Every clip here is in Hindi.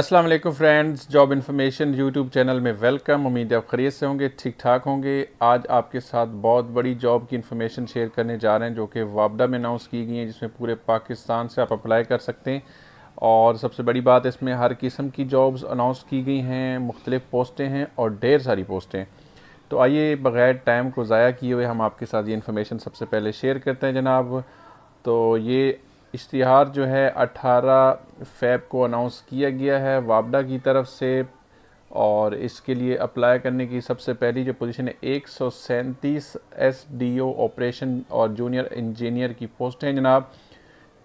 अस्सलाम वालेकुम friends job information YouTube channel में वेलकम उम्मीद आप खरीद से होंगे ठीक ठाक होंगे आज आपके साथ बहुत बड़ी जॉब की इन्फॉर्मेशन शेयर करने जा रहे हैं जो कि वापडा में अनाउंस की गई है जिसमें पूरे पाकिस्तान से आप अप्लाई कर सकते हैं और सबसे बड़ी बात इसमें हर किस्म की जॉब्स अनाउंस की गई हैं मुख्तलिफ़ पोस्टें हैं और ढेर सारी पोस्टें तो आइए बग़ैर टाइम को ज़ाया किए हुए हम आपके साथ ये इन्फॉर्मेशन सबसे पहले शेयर करते हैं जनाब तो ये इश्तहार जो है 18 फेब को अनाउंस किया गया है वापडा की तरफ से और इसके लिए अप्लाई करने की सबसे पहली जो पोजीशन है एक सौ सैंतीस एस डी ओ ऑपरेशन और जूनियर इंजीनियर की पोस्ट हैं जनाब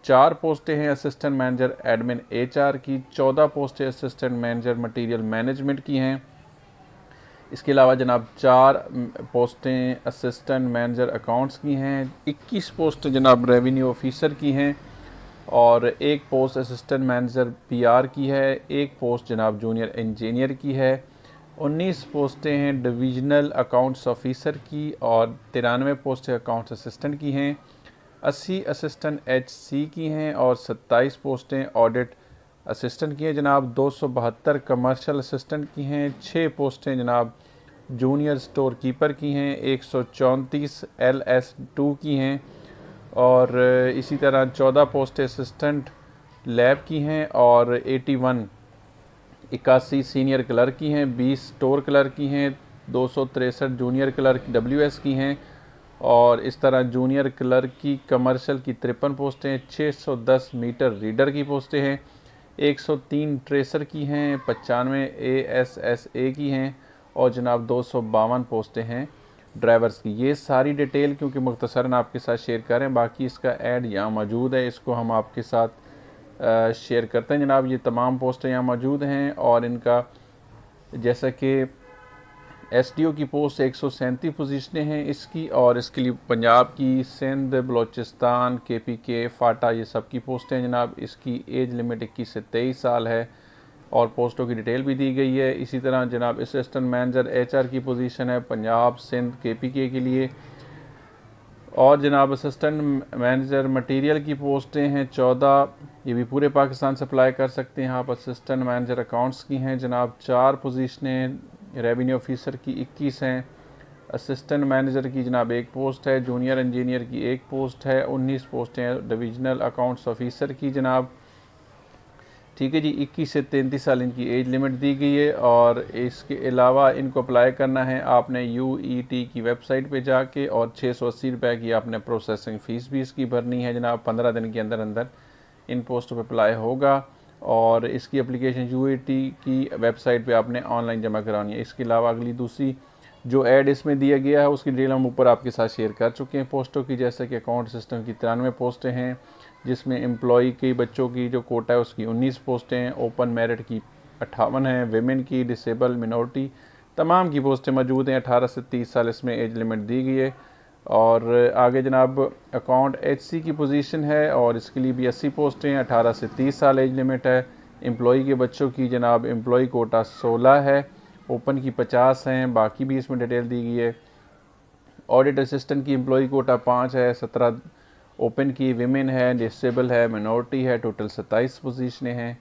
चार पोस्टें हैं असिस्टेंट मैनेजर एडमिन एचआर की चौदह पोस्टें असिस्टेंट मैनेजर मटेरियल मैनेजमेंट की हैं इसके अलावा जनाब चार पोस्टें असिस्टेंट मैनेजर अकाउंट्स की हैं इक्कीस पोस्ट जनाब रेवेन्यू ऑफिसर की हैं और एक पोस्ट असिस्टेंट मैनेजर पीआर की है एक पोस्ट जनाब जूनियर इंजीनियर की है 19 पोस्टें हैं डिवीजनल अकाउंट्स ऑफिसर की और तिरानवे पोस्टें अकाउंट्स असिस्टेंट की हैं अस्सी असिस्टेंट एच सी की हैं और सत्ताईस पोस्टें ऑडिट असिस्टेंट की हैं जनाब दो सौ बहत्तर कमर्शल असिस्टेंट की हैं छः पोस्टें जनाब जूनियर स्टोर कीपर की हैं एक सौ चौंतीस एल एस टू की हैं और इसी तरह चौदह पोस्ट असिस्टेंट लैब की हैं और एटी वन इक्यासी सीनियर क्लर्क की हैं बीस स्टोर क्लर्क की हैं दो सौ तिरसठ जूनियर क्लर्क डब्ल्यू एस की हैं और इस तरह जूनियर क्लर्क की कमर्शियल की तिरपन पोस्टें 610 मीटर रीडर की पोस्टें हैं 103 ट्रेसर की हैं पचानवे ए एस एस ए की हैं और जनाब दो पोस्टें हैं ड्राइवर्स की ये सारी डिटेल क्योंकि मुख्तर आपके साथ शेयर करें बाकी इसका ऐड यहाँ मौजूद है इसको हम आपके साथ शेयर करते हैं जनाब ये तमाम पोस्टें यहाँ मौजूद हैं और इनका जैसा कि एस डी ओ की पोस्ट एक सौ सैंतीस पोजिशनें हैं इसकी और इसके लिए पंजाब की सिंध बलोचिस्तान के पी के फाटा ये सब की पोस्टें जनाब इसकी एज लिमिट इक्कीस से तेईस साल है और पोस्टों की डिटेल भी दी गई है इसी तरह जनाब असिस्टेंट मैनेजर एचआर की पोजीशन है पंजाब सिंध केपीके के लिए और जनाब असिस्टेंट मैनेजर मटेरियल की पोस्टें हैं चौदह ये भी पूरे पाकिस्तान से अप्लाई कर सकते हैं आप असिस्टेंट मैनेजर अकाउंट्स की हैं जनाब चार पोजीशनें रेवेन्यू ऑफिसर की इक्कीस हैं असिस्टेंट मैनेजर की जनाब एक पोस्ट है जूनियर इंजीनियर की एक पोस्ट है उन्नीस पोस्टें डिवीजनल अकाउंट्स ऑफिसर की जनाब ठीक है जी 21 से 33 साल इनकी एज लिमिट दी गई है और इसके अलावा इनको अप्लाई करना है आपने यू ई टी की वेबसाइट पे जाके और छः सौ अस्सी रुपये की आपने प्रोसेसिंग फ़ीस भी इसकी भरनी है जनाब पंद्रह दिन के अंदर अंदर इन पोस्टों पर अप्लाई होगा और इसकी अप्लीकेशन यू e की वेबसाइट पर आपने ऑनलाइन जमा करानी है इसके अलावा अगली दूसरी जो ऐड इसमें दिया गया है उसकी डिटेल हम ऊपर आपके साथ शेयर कर चुके हैं पोस्टों की जैसे कि अकाउंट सिस्टम की तिरानवे पोस्टें हैं जिसमें एम्प्लॉई की बच्चों की जो कोटा है उसकी 19 पोस्टें हैं ओपन मेरिट की अट्ठावन है वेमेन की डिसेबल मिनोरिटी तमाम की पोस्टें मौजूद हैं 18 से 30 साल इसमें एज लिमिट दी गई है और आगे जनाब अकाउंट एचसी की पोजीशन है और इसके लिए भी अस्सी पोस्टें हैं अठारह से तीस साल एज लिमिट है एम्प्लॉ के बच्चों की जनाब एम्प्लॉय कोटा सोलह है ओपन की पचास हैं बाकी भी इसमें डिटेल दी गई है ऑडिट असिस्टेंट की एम्प्लॉ कोटा पाँच है सत्रह ओपन की विमेन है डिसेबल है मिनोरिटी है टोटल सत्ताईस पोजिशनें हैं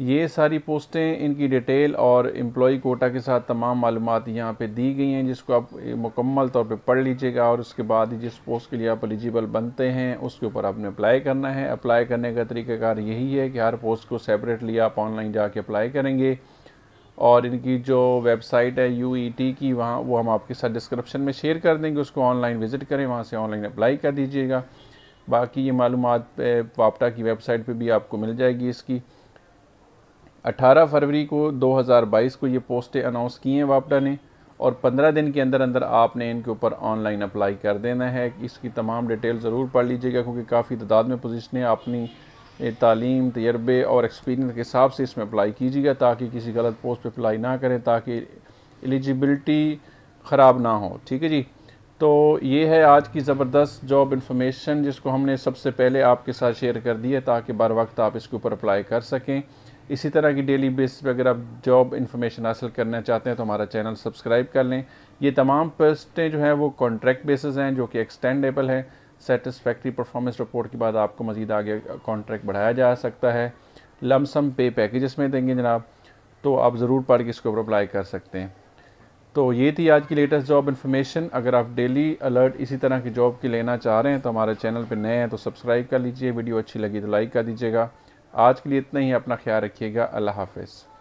ये सारी पोस्टें इनकी डिटेल और एम्प्लॉ कोटा के साथ तमाम मालूम यहाँ पे दी गई हैं जिसको आप मुकम्मल तौर पे पढ़ लीजिएगा और उसके बाद ही जिस पोस्ट के लिए आप एलिजिबल बनते हैं उसके ऊपर आपने अप्लाई करना है अप्लाई करने का तरीकाकार यही है कि हर पोस्ट को सेपरेटली आप ऑनलाइन जाके अप्लाई करेंगे और इनकी जो वेबसाइट है यू e की वहाँ वो हम आपके साथ डिस्क्रिप्शन में शेयर कर देंगे उसको ऑनलाइन विज़िट करें वहाँ से ऑनलाइन अप्लाई कर दीजिएगा बाकी ये मालूम वापटा की वेबसाइट पे भी आपको मिल जाएगी इसकी 18 फरवरी को 2022 को ये पोस्टें अनाउंस की हैं वापटा ने और 15 दिन के अंदर अंदर आपने इनके ऊपर ऑनलाइन अप्लाई कर देना है इसकी तमाम डिटेल ज़रूर पढ़ लीजिएगा क्योंकि काफ़ी तादाद में पोजिशनें अपनी तालीम तजर्बे और एक्सपीरियंस के हिसाब से इसमें अप्लाई कीजिएगा ताकि किसी गलत पोस्ट पर अप्लाई ना करें ताकि एलिजिबिलिटी ख़राब ना हो ठीक है जी तो ये है आज की ज़बरदस्त जॉब इन्फॉर्मेशन जिसको हमने सबसे पहले आपके साथ शेयर कर दी है ताकि बर वक्त आप इसके ऊपर अप्लाई कर सकें इसी तरह की डेली बेसिस पर अगर आप जॉब इन्फॉर्मेशन हासिल करना चाहते हैं तो हमारा चैनल सब्सक्राइब कर लें ये तमाम पोस्टें जो हैं वो कॉन्ट्रैक्ट बेसिस हैं जो कि एक्सटेंडेबल हैं सेटिस्फैक्ट्री परफॉर्मेंस रिपोर्ट के बाद आपको मज़ीद आगे कॉन्ट्रैक्ट बढ़ाया जा सकता है लमसम पे पैकेजेस में देंगे जनाब तो आप ज़रूर पढ़ के इसके ऊपर अप्लाई कर सकते हैं तो ये थी आज की लेटेस्ट जॉब इन्फॉर्मेशन अगर आप डेली अलर्ट इसी तरह की जॉब की लेना चाह रहे हैं तो हमारे चैनल पर नए हैं तो सब्सक्राइब कर लीजिए वीडियो अच्छी लगी तो लाइक कर दीजिएगा आज के लिए इतना ही अपना ख्याल रखिएगा अल्लाह हाफिज़